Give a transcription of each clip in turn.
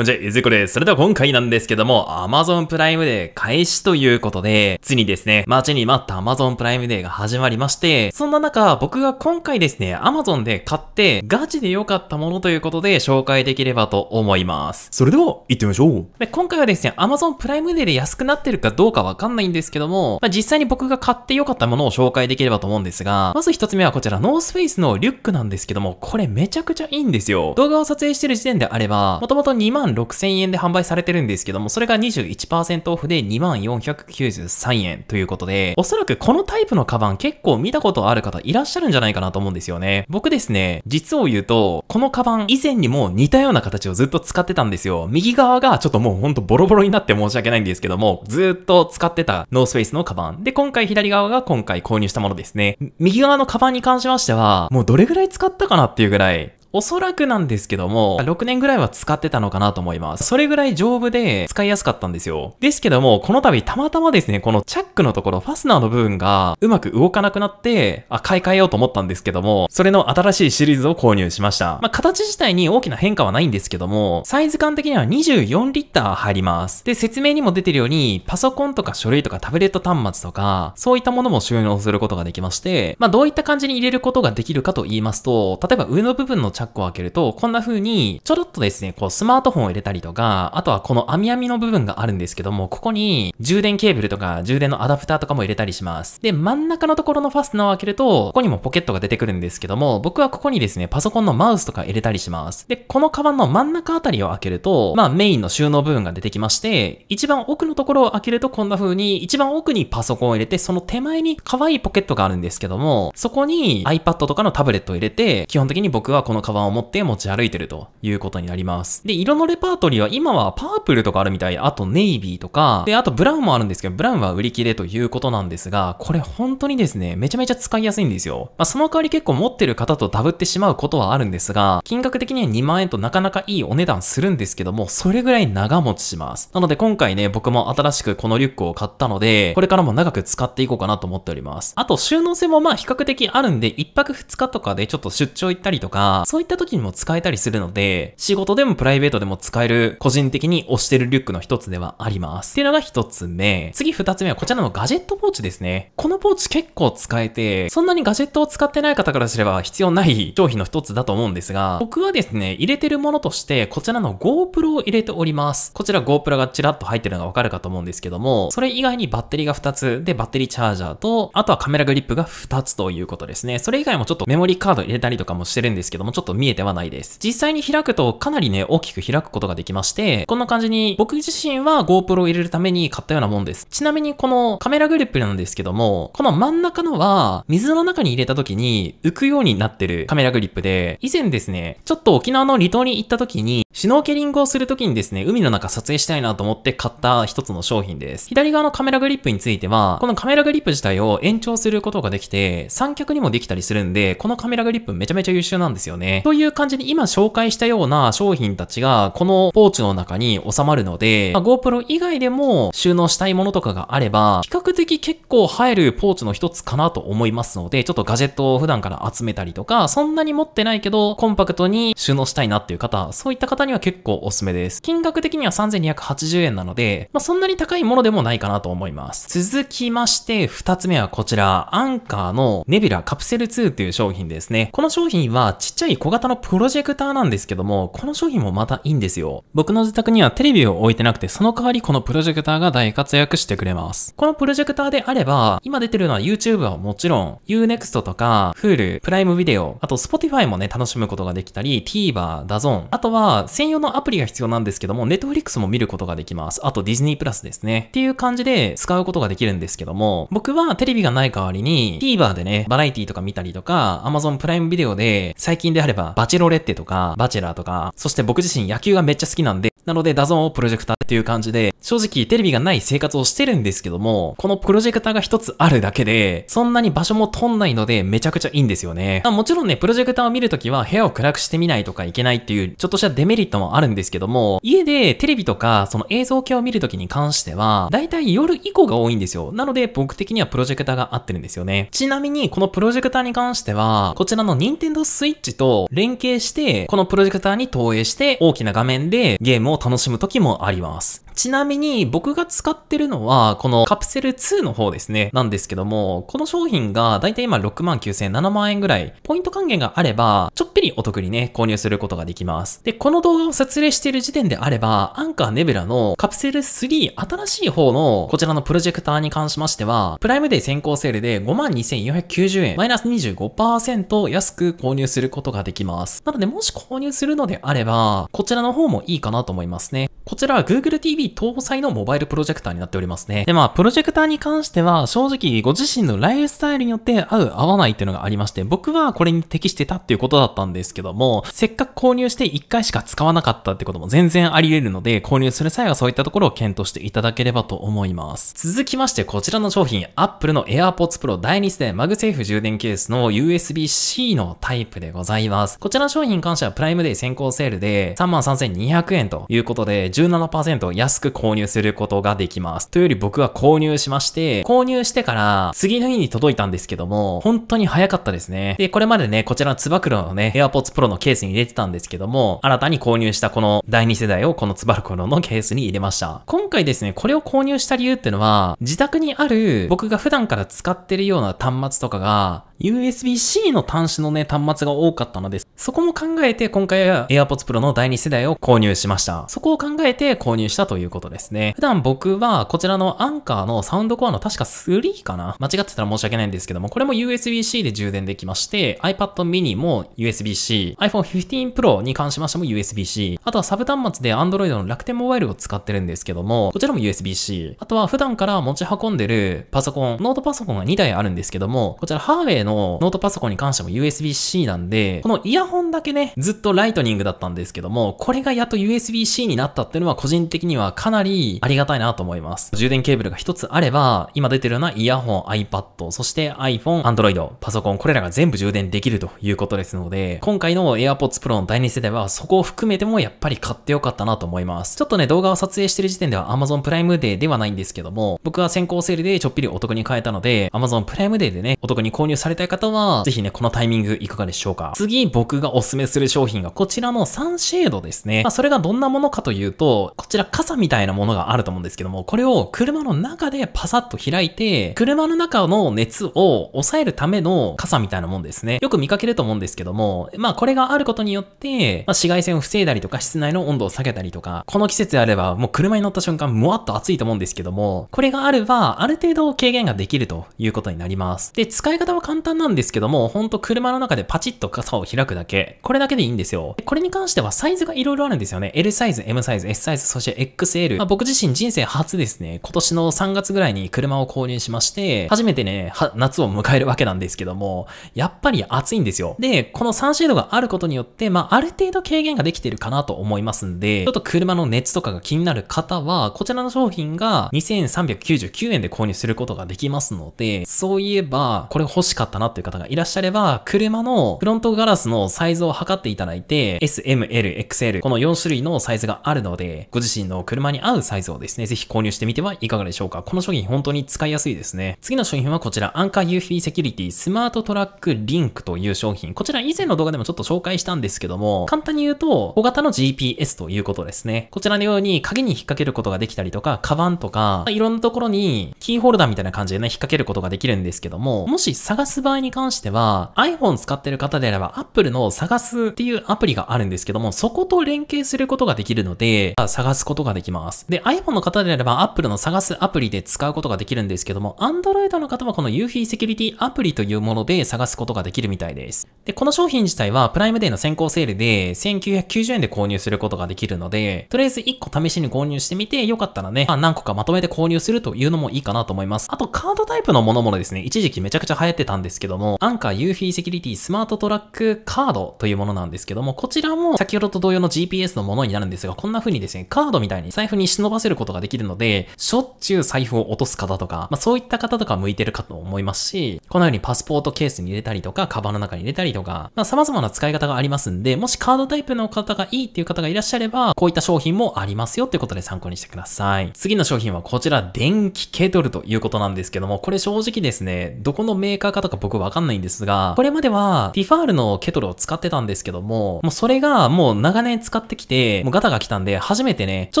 こんにちは、ゆずこです。それでは今回なんですけども、Amazon プライムデー開始ということで、ついにですね、待ちに待った Amazon プライムデーが始まりまして、そんな中、僕が今回ですね、Amazon で買って、ガチで良かったものということで紹介できればと思います。それでは、行ってみましょう。で、今回はですね、Amazon プライムデーで安くなってるかどうかわかんないんですけども、まあ、実際に僕が買って良かったものを紹介できればと思うんですが、まず一つ目はこちら、ノースフェイスのリュックなんですけども、これめちゃくちゃいいんですよ。動画を撮影してる時点であれば、もともと2万万6000円で販売されてるんですけども、それが21%オフで2万493円ということで、おそらくこのタイプのカバン結構見たことある方いらっしゃるんじゃないかなと思うんですよね。僕ですね、実を言うと、このカバン以前にも似たような形をずっと使ってたんですよ。右側がちょっともうほんとボロボロになって申し訳ないんですけども、ずっと使ってたノースフェイスのカバン。で、今回左側が今回購入したものですね。右側のカバンに関しましては、もうどれぐらい使ったかなっていうぐらいおそらくなんですけども、6年ぐらいは使ってたのかなと思います。それぐらい丈夫で使いやすかったんですよ。ですけども、この度たまたまですね、このチャックのところ、ファスナーの部分がうまく動かなくなって、あ、買い替えようと思ったんですけども、それの新しいシリーズを購入しました。まあ、形自体に大きな変化はないんですけども、サイズ感的には24リッター入ります。で、説明にも出てるように、パソコンとか書類とかタブレット端末とか、そういったものも収納することができまして、まあ、どういった感じに入れることができるかと言いますと、例えば上の部分のチャックを開けると、こんな風に、ちょろっとですね、こうスマートフォンを入れたりとか、あとはこの網網の部分があるんですけども、ここに充電ケーブルとか充電のアダプターとかも入れたりします。で、真ん中のところのファスナーを開けると、ここにもポケットが出てくるんですけども、僕はここにですね、パソコンのマウスとか入れたりします。で、このカバンの真ん中あたりを開けると、まあメインの収納部分が出てきまして、一番奥のところを開けるとこんな風に、一番奥にパソコンを入れて、その手前に可愛いポケットがあるんですけども、そこに iPad とかのタブレットを入れて、基本的に僕はこのカバンを持って持ち歩いてるということになります。で、色のレパートリーは今はパープルとかあるみたい、あとネイビーとか、で、あとブラウンもあるんですけど、ブラウンは売り切れということなんですが、これ本当にですね、めちゃめちゃ使いやすいんですよ。まあ、その代わり結構持ってる方とダブってしまうことはあるんですが、金額的には2万円となかなかいいお値段するんですけども、それぐらい長持ちします。なので今回ね、僕も新しくこのリュックを買ったので、これからも長く使っていこうかなと思っております。あと収納性もまあ比較的あるんで、1泊2日とかでちょっと出張行ったりとか、そういった時にも使えたりするので、仕事でもプライベートでも使える、個人的に推してるリュックの一つではあります。っていうのが一つ目。次二つ目はこちらのガジェットポーチですね。このポーチ結構使えて、そんなにガジェットを使ってない方からすれば必要ない商品の一つだと思うんですが、僕はですね、入れてるものとして、こちらの GoPro を入れております。こちら GoPro がちらっと入ってるのがわかるかと思うんですけども、それ以外にバッテリーが2つ、で、バッテリーチャージャーと、あとはカメラグリップが2つということですね。それ以外もちょっとメモリーカード入れたりとかもしてるんですけども、ちょっとと見えてはないです。実際に開くとかなりね、大きく開くことができまして、こんな感じに僕自身は GoPro を入れるために買ったようなもんです。ちなみにこのカメラグリップなんですけども、この真ん中のは水の中に入れた時に浮くようになってるカメラグリップで、以前ですね、ちょっと沖縄の離島に行った時に、シュノーケリングをする時にですね、海の中撮影したいなと思って買った一つの商品です。左側のカメラグリップについては、このカメラグリップ自体を延長することができて、三脚にもできたりするんで、このカメラグリップめちゃめちゃ優秀なんですよね。という感じで今紹介したような商品たちがこのポーチの中に収まるので、まあ、GoPro 以外でも収納したいものとかがあれば、比較的結構入るポーチの一つかなと思いますので、ちょっとガジェットを普段から集めたりとか、そんなに持ってないけど、コンパクトに収納したいなっていう方、そういった方には結構おすすめです。金額的には3280円なので、まあ、そんなに高いものでもないかなと思います。続きまして、二つ目はこちら、アンカーのネビュラカプセル2という商品ですね。この商品はちっちゃい小小型のプロジェクターなんですけども、この商品もまたいいんですよ。僕の自宅にはテレビを置いてなくて、その代わりこのプロジェクターが大活躍してくれます。このプロジェクターであれば、今出てるのは YouTube はもちろん、Unext とか、Hulu、プライムビデオ、あと Spotify もね、楽しむことができたり、TVer、DAZN、あとは専用のアプリが必要なんですけども、Netflix も見ることができます。あと Disney プラスですね。っていう感じで使うことができるんですけども、僕はテレビがない代わりに、TVer でね、バラエティとか見たりとか、Amazon プライムビデオで、最近であればば、バチェロレッテとか、バチェラーとか、そして僕自身野球がめっちゃ好きなんで、なので、ダゾンをプロジェクターっていう感じで、正直テレビがない生活をしてるんですけども、このプロジェクターが一つあるだけで、そんなに場所も取んないので、めちゃくちゃいいんですよね。もちろんね、プロジェクターを見るときは部屋を暗くしてみないとかいけないっていう、ちょっとしたデメリットもあるんですけども、家でテレビとか、その映像系を見るときに関しては、だいたい夜以降が多いんですよ。なので、僕的にはプロジェクターが合ってるんですよね。ちなみに、このプロジェクターに関しては、こちらの Nintendo Switch と連携して、このプロジェクターに投影して、大きな画面でゲームを楽しむ時もあります。ちなみに僕が使ってるのは、このカプセル2の方ですね。なんですけども、この商品がだいたい今6万9千7万円ぐらい、ポイント還元があれば、ちょっぴりお得にね、購入することができます。で、この動画を撮影している時点であれば、アンカーネブラのカプセル3新しい方のこちらのプロジェクターに関しましては、プライムデー先行セールで52,490円、マイナス25%安く購入することができます。なので、もし購入するのであれば、こちらの方もいいかなと思いますね。こちらは Google TV 々搭載のモバイルプロジェクターになっておりますね。で、まあ、プロジェクターに関しては、正直ご自身のライフスタイルによって合う合わないっていうのがありまして、僕はこれに適してたっていうことだったんですけども、せっかく購入して1回しか使わなかったってことも全然あり得るので、購入する際はそういったところを検討していただければと思います。続きまして、こちらの商品、Apple の AirPods Pro 第2世代マグセーフ充電ケースの USB-C のタイプでございます。こちらの商品に関してはプライムデー先行セールで33,200円ということで17%安安く購入することができます。というより僕は購入しまして、購入してから次の日に届いたんですけども、本当に早かったですね。で、これまでね、こちらのつば九郎のね、AirPods Pro のケースに入れてたんですけども、新たに購入したこの第2世代をこのつば九郎のケースに入れました。今回ですね、これを購入した理由っていうのは、自宅にある僕が普段から使ってるような端末とかが、USB-C の端子のね、端末が多かったので、そこも考えて今回は AirPods Pro の第2世代を購入しました。そこを考えて購入したということですね。普段僕はこちらのアンカーのサウンドコアの確か3かな間違ってたら申し訳ないんですけども、これも USB-C で充電できまして、iPad mini も USB-C、iPhone 15 Pro に関しましても USB-C、あとはサブ端末で Android の楽天モバイルを使ってるんですけども、こちらも USB-C、あとは普段から持ち運んでるパソコン、ノートパソコンが2台あるんですけども、こちらハーウェイののノートパソコンに関しても USB-C なんで、このイヤホンだけね、ずっとライトニングだったんですけども、これがやっと USB-C になったっていうのは個人的にはかなりありがたいなと思います。充電ケーブルが一つあれば、今出てるようなイヤホン、iPad、そして iPhone、Android、パソコン、これらが全部充電できるということですので、今回の AirPods Pro の第2世代はそこを含めてもやっぱり買ってよかったなと思います。ちょっとね、動画を撮影してる時点では Amazon プライムデーではないんですけども、僕は先行セールでちょっぴりお得に買えたので、Amazon プライムデーでね、お得に購入されたたい方は、ぜひね、このタイミングいかがでしょうか。次、僕がおすすめする商品がこちらのサンシェードですね。まあ、それがどんなものかというと、こちら傘みたいなものがあると思うんですけども、これを車の中でパサッと開いて、車の中の熱を抑えるための傘みたいなもんですね。よく見かけると思うんですけども、まあこれがあることによって、まあ、紫外線を防いだりとか、室内の温度を下げたりとか、この季節であればもう車に乗った瞬間、もわっと暑いと思うんですけども、これがあれば、ある程度軽減ができるということになります。で、使い方は簡単単なんですけども、ほんと車の中でパチッと傘を開くだけ。これだけでいいんですよ。これに関してはサイズが色々あるんですよね。L サイズ、M サイズ、S サイズ、そして XL。まあ、僕自身人生初ですね、今年の3月ぐらいに車を購入しまして、初めてね、夏を迎えるわけなんですけども、やっぱり暑いんですよ。で、この3シェードがあることによって、まあ、ある程度軽減ができてるかなと思いますんで、ちょっと車の熱とかが気になる方は、こちらの商品が2399円で購入することができますので、そういえば、これ欲しかったったなっていう方がいらっしゃれば、車のフロントガラスのサイズを測っていただいて、S、M、L、XL、この4種類のサイズがあるので、ご自身の車に合うサイズをですね、ぜひ購入してみてはいかがでしょうか。この商品本当に使いやすいですね。次の商品はこちら、アンカー UFP セキュリティスマートトラックリンクという商品。こちら以前の動画でもちょっと紹介したんですけども、簡単に言うと、小型の GPS ということですね。こちらのように鍵に引っ掛けることができたりとか、カバンとか、いろんなところにキーホルダーみたいな感じでね、引っ掛けることができるんですけども、もし探すす場合に関しては、iPhone 使ってる方であれば、Apple の探すっていうアプリがあるんですけども、そこと連携することができるので、探すことができます。で、iPhone の方であれば、Apple の探すアプリで使うことができるんですけども、Android の方はこの UFI セキュリティアプリというもので探すことができるみたいです。で、この商品自体は、プライムデーの先行セールで、1990円で購入することができるので、とりあえず1個試しに購入してみて、よかったらね、まあ、何個かまとめて購入するというのもいいかなと思います。あと、カードタイプのものもですね、一時期めちゃくちゃ流行ってたんですですけども、アンカー UFI セキュリティスマートトラックカードというものなんですけども、こちらも先ほどと同様の GPS のものになるんですが、こんな風にですね、カードみたいに財布に忍ばせることができるので、しょっちゅう財布を落とす方とか、まあそういった方とか向いてるかと思いますし、このようにパスポートケースに入れたりとか、カバンの中に入れたりとか、まあ様々な使い方がありますんで、もしカードタイプの方がいいっていう方がいらっしゃれば、こういった商品もありますよってことで参考にしてください。次の商品はこちら、電気ケトルということなんですけども、これ正直ですね、どこのメーカーかとか僕わかんないんですが、これまではティファールのケトルを使ってたんですけども、もうそれがもう長年使ってきて、もうガタが来たんで、初めてね、ち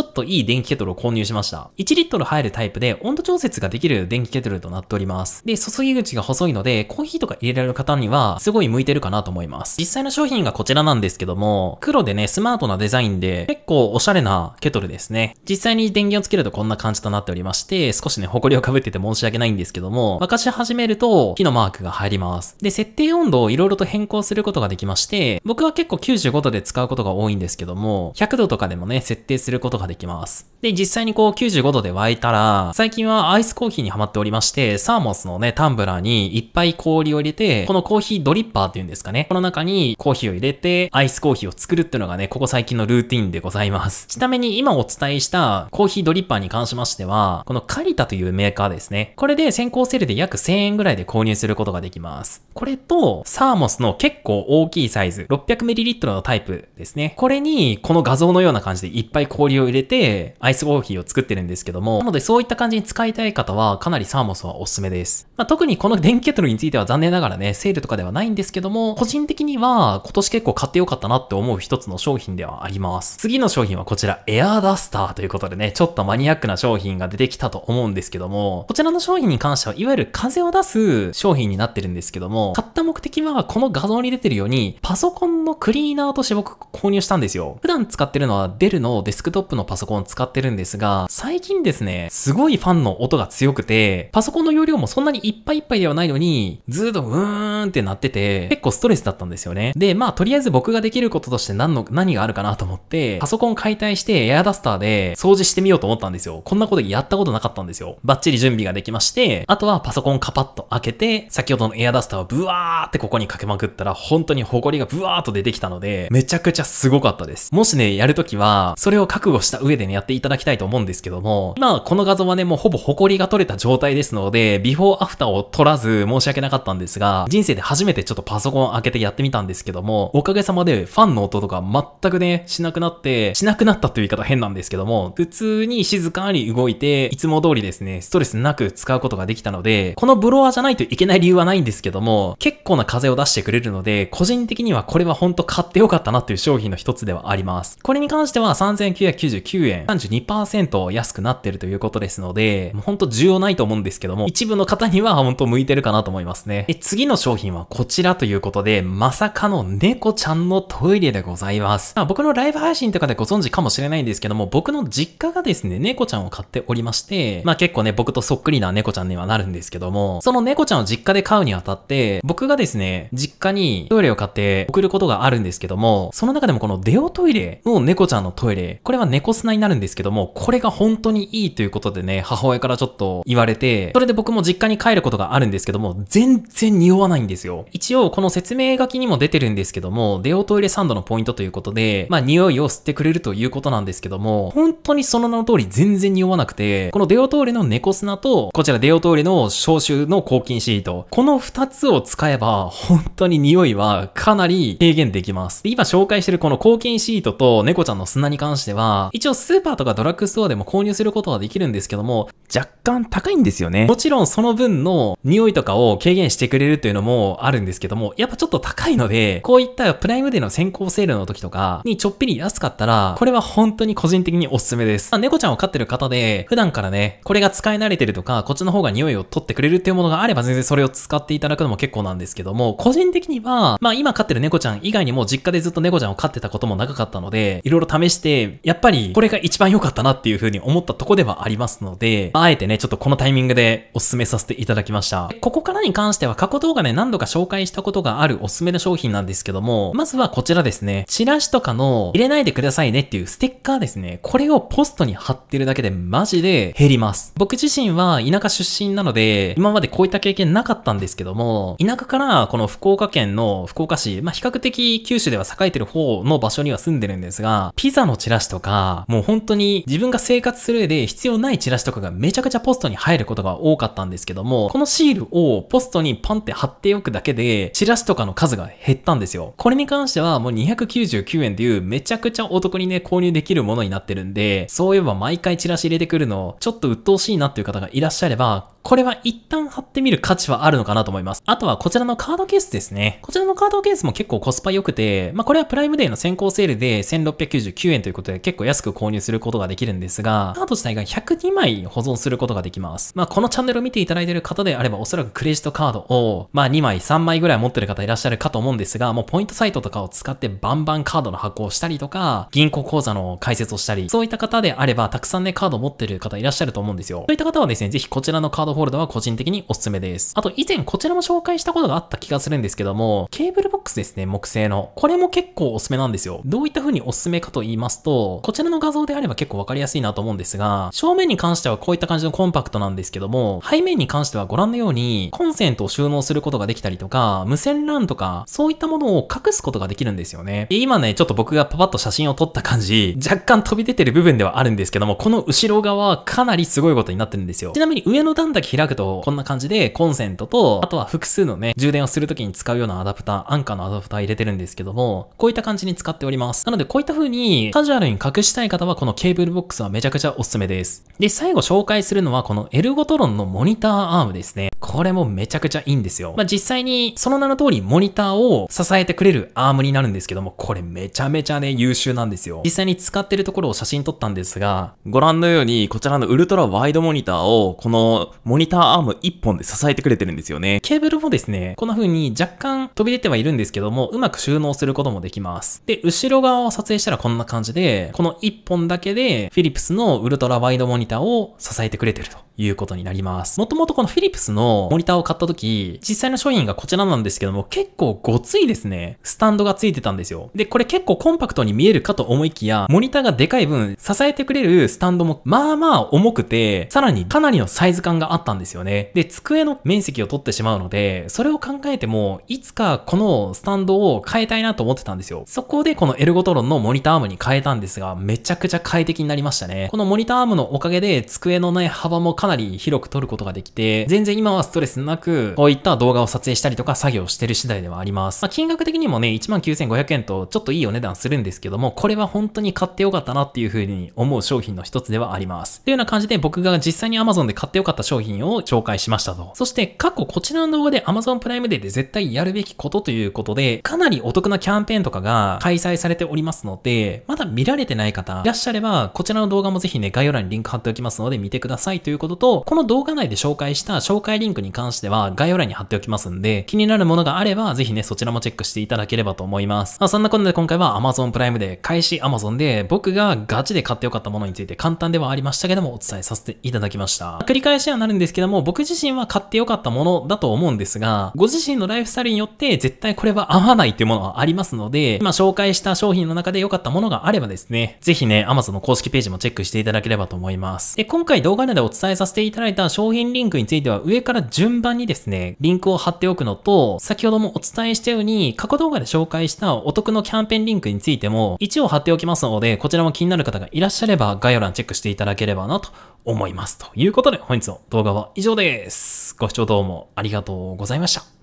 ょっといい電気ケトルを購入しました。1リットル入るタイプで温度調節ができる電気ケトルとなっております。で、注ぎ口が細いので、コーヒーとか入れられる方には、すごい向いてるかなと思います。実際の商品がこちらなんですけども、黒でね、スマートなデザインで、結構おしゃれなケトルですね。実際に電源をつけるとこんな感じとなっておりまして、少しね、埃をかぶってて申し訳ないんですけども、沸かし始めると、火のマークがが入ります。で、設定温度を色々と変更することができまして、僕は結構95度で使うことが多いんですけども、100度とかでもね、設定することができます。で、実際にこう95度で沸いたら、最近はアイスコーヒーにハマっておりまして、サーモスのね、タンブラーにいっぱい氷を入れて、このコーヒードリッパーっていうんですかね、この中にコーヒーを入れて、アイスコーヒーを作るっていうのがね、ここ最近のルーティンでございます。ちなみに今お伝えしたコーヒードリッパーに関しましては、このカリタというメーカーですね。これで先行セールで約1000円ぐらいで購入することがができます。これと、サーモスの結構大きいサイズ、600ml のタイプですね。これに、この画像のような感じでいっぱい氷を入れて、アイスコーヒーを作ってるんですけども、なのでそういった感じに使いたい方は、かなりサーモスはおすすめです。まあ、特にこの電気ケトルについては残念ながらね、セールとかではないんですけども、個人的には、今年結構買ってよかったなって思う一つの商品ではあります。次の商品はこちら、エアーダスターということでね、ちょっとマニアックな商品が出てきたと思うんですけども、こちらの商品に関しては、いわゆる風を出す商品になってってるんですけども、買った目的はこの画像に出てるように、パソコンのクリーナーとして僕購入したんですよ。普段使ってるのはデルのデスクトップのパソコンを使ってるんですが、最近ですね、すごいファンの音が強くて、パソコンの容量もそんなにいっぱいいっぱいではないのに、ずーっとうーんってなってて、結構ストレスだったんですよね。で、まあとりあえず僕ができることとして何の、何があるかなと思って、パソコン解体してエアダスターで掃除してみようと思ったんですよ。こんなことやったことなかったんですよ。バッチリ準備ができまして、あとはパソコンカパッと開けて、先ほどどのエアダスターをブワーってここにかけまくったら、本当に埃がブワーっと出てきたので、めちゃくちゃすごかったです。もしね、やるときは、それを覚悟した上でね、やっていただきたいと思うんですけども、まあ、この画像はね、もうほぼ埃が取れた状態ですので、ビフォーアフターを取らず申し訳なかったんですが、人生で初めてちょっとパソコン開けてやってみたんですけども、おかげさまでファンの音とか全くね、しなくなって、しなくなったという言い方変なんですけども、普通に静かに動いて、いつも通りですね、ストレスなく使うことができたので、このブロワーじゃないといけない理由ははないんですけども、結構な風を出してくれるので、個人的にはこれはほんと買ってよかったなっていう商品の一つではあります。これに関しては3999円、32%安くなってるということですので、もうほんと需要ないと思うんですけども、一部の方にはほんと向いてるかなと思いますね。で、次の商品はこちらということで、まさかの猫ちゃんのトイレでございます。まあ、僕のライブ配信とかでご存知かもしれないんですけども、僕の実家がですね、猫ちゃんを飼っておりまして、まあ結構ね、僕とそっくりな猫ちゃんにはなるんですけども、その猫ちゃんを実家で買うにあたって、僕がですね、実家にトイレを買って送ることがあるんですけども、その中でもこのデオトイレの猫ちゃんのトイレ、これは猫砂になるんですけども、これが本当にいいということでね、母親からちょっと言われて、それで僕も実家に帰ることがあるんですけども、全然匂わないんですよ。一応、この説明書きにも出てるんですけども、デオトイレサンドのポイントということで、まあ匂いを吸ってくれるということなんですけども、本当にその名の通り全然匂わなくて、このデオトイレの猫砂と、こちらデオトイレの消臭の抗菌シート、この2つを使えば、本当に匂いはかなり軽減できます。で今紹介してるこの抗菌シートと猫ちゃんの砂に関しては、一応スーパーとかドラッグストアでも購入することはできるんですけども、若干高いんですよね。もちろんその分の匂いとかを軽減してくれるというのもあるんですけども、やっぱちょっと高いので、こういったプライムデーの先行セールの時とかにちょっぴり安かったら、これは本当に個人的におすすめです。まあ、猫ちゃんを飼ってる方で、普段からね、これが使い慣れてるとか、こっちの方が匂いを取ってくれるっていうものがあれば全然それを使使っていただくのも結構なんですけども、個人的には、まあ今飼ってる猫ちゃん以外にも実家でずっと猫ちゃんを飼ってたことも長かったので、いろいろ試して、やっぱりこれが一番良かったなっていう風に思ったとこではありますので、あえてね、ちょっとこのタイミングでおすすめさせていただきました。ここからに関しては過去動画で何度か紹介したことがあるおすすめの商品なんですけども、まずはこちらですね。チラシとかの入れないでくださいねっていうステッカーですね。これをポストに貼ってるだけでマジで減ります。僕自身は田舎出身なので、今までこういった経験なかったんでですけども、田舎からこの福岡県の福岡市、まあ、比較的九州では栄えてる方の場所には住んでるんですが、ピザのチラシとか、もう本当に自分が生活する上で必要ないチラシとかがめちゃくちゃポストに入ることが多かったんですけども、このシールをポストにパンって貼っておくだけで、チラシとかの数が減ったんですよ。これに関してはもう299円でいうめちゃくちゃお得にね、購入できるものになってるんで、そういえば毎回チラシ入れてくるの、ちょっと鬱陶しいなっていう方がいらっしゃれば、これは一旦貼ってみる価値はあるのかなと思います。あとはこちらのカードケースですね。こちらのカードケースも結構コスパ良くて、まあこれはプライムデーの先行セールで1699円ということで結構安く購入することができるんですが、カード自体が102枚保存することができます。まあこのチャンネルを見ていただいている方であればおそらくクレジットカードを、まあ2枚3枚ぐらい持ってる方いらっしゃるかと思うんですが、もうポイントサイトとかを使ってバンバンカードの発行をしたりとか、銀行口座の開設をしたり、そういった方であればたくさんねカードを持ってる方いらっしゃると思うんですよ。そういった方はですね、ぜひこちらのカードドホルダーは個人的におすすめです。あと以前こちらも紹介したことがあった気がするんですけども、ケーブルボックスですね、木製の。これも結構おすすめなんですよ。どういった風におすすめかと言いますと、こちらの画像であれば結構わかりやすいなと思うんですが、正面に関してはこういった感じのコンパクトなんですけども、背面に関してはご覧のように、コンセントを収納することができたりとか、無線 LAN とか、そういったものを隠すことができるんですよね。で、今ね、ちょっと僕がパパッと写真を撮った感じ、若干飛び出てる部分ではあるんですけども、この後ろ側はかなりすごいことになってるんですよ。ちなみに上の段だ開くと、こんな感じで、コンセントと、あとは複数のね、充電をするときに使うようなアダプター、安価のアダプター入れてるんですけども、こういった感じに使っております。なので、こういった風に、カジュアルに隠したい方は、このケーブルボックスはめちゃくちゃおすすめです。で、最後紹介するのは、このエルゴトロンのモニターアームですね。これもめちゃくちゃいいんですよ。まあ、実際に、その名の通り、モニターを支えてくれるアームになるんですけども、これめちゃめちゃね、優秀なんですよ。実際に使ってるところを写真撮ったんですが、ご覧のように、こちらのウルトラワイドモニターを、このモニターアーム1本で支えてくれてるんですよね。ケーブルもですね、こんな風に若干飛び出てはいるんですけども、うまく収納することもできます。で、後ろ側を撮影したらこんな感じで、この1本だけで、フィリップスのウルトラワイドモニターを支えてくれてると。いうことになります。もともとこのフィリップスのモニターを買った時、実際の商品がこちらなんですけども、結構ごついですね。スタンドがついてたんですよ。で、これ結構コンパクトに見えるかと思いきや、モニターがでかい分、支えてくれるスタンドもまあまあ重くて、さらにかなりのサイズ感があったんですよね。で、机の面積を取ってしまうので、それを考えても、いつかこのスタンドを変えたいなと思ってたんですよ。そこでこのエルゴトロンのモニターアームに変えたんですが、めちゃくちゃ快適になりましたね。このモニターアームのおかげで、机のね、幅もかなりなり広く撮ることができて、全然今はストレスなく、こういった動画を撮影したりとか作業してる次第ではあります。まあ、金額的にもね、19,500円とちょっといいお値段するんですけども、これは本当に買ってよかったなっていう風に思う商品の一つではあります。というような感じで僕が実際に Amazon で買ってよかった商品を紹介しましたと。そして過去こちらの動画で Amazon プライムデーで絶対やるべきことということで、かなりお得なキャンペーンとかが開催されておりますので、まだ見られてない方いらっしゃれば、こちらの動画もぜひね、概要欄にリンク貼っておきますので見てくださいということと、この動画内で紹介した紹介リンクに関しては概要欄に貼っておきますんで、気になるものがあれば、ぜひね、そちらもチェックしていただければと思います。まあ、そんなことで今回は Amazon プライムで、開始 Amazon で、僕がガチで買ってよかったものについて簡単ではありましたけども、お伝えさせていただきました。繰り返しはなるんですけども、僕自身は買ってよかったものだと思うんですが、ご自身のライフスタイルによって絶対これは合わないっていうものはありますので、今紹介した商品の中で良かったものがあればですね、ぜひね、Amazon の公式ページもチェックしていただければと思います。で、今回動画内でお伝えさせていただいた商品リンクについては上から順番にですね、リンクを貼っておくのと、先ほどもお伝えしたように過去動画で紹介したお得のキャンペーンリンクについても一応貼っておきますので、こちらも気になる方がいらっしゃれば概要欄チェックしていただければなと思います。ということで本日の動画は以上です。ご視聴どうもありがとうございました。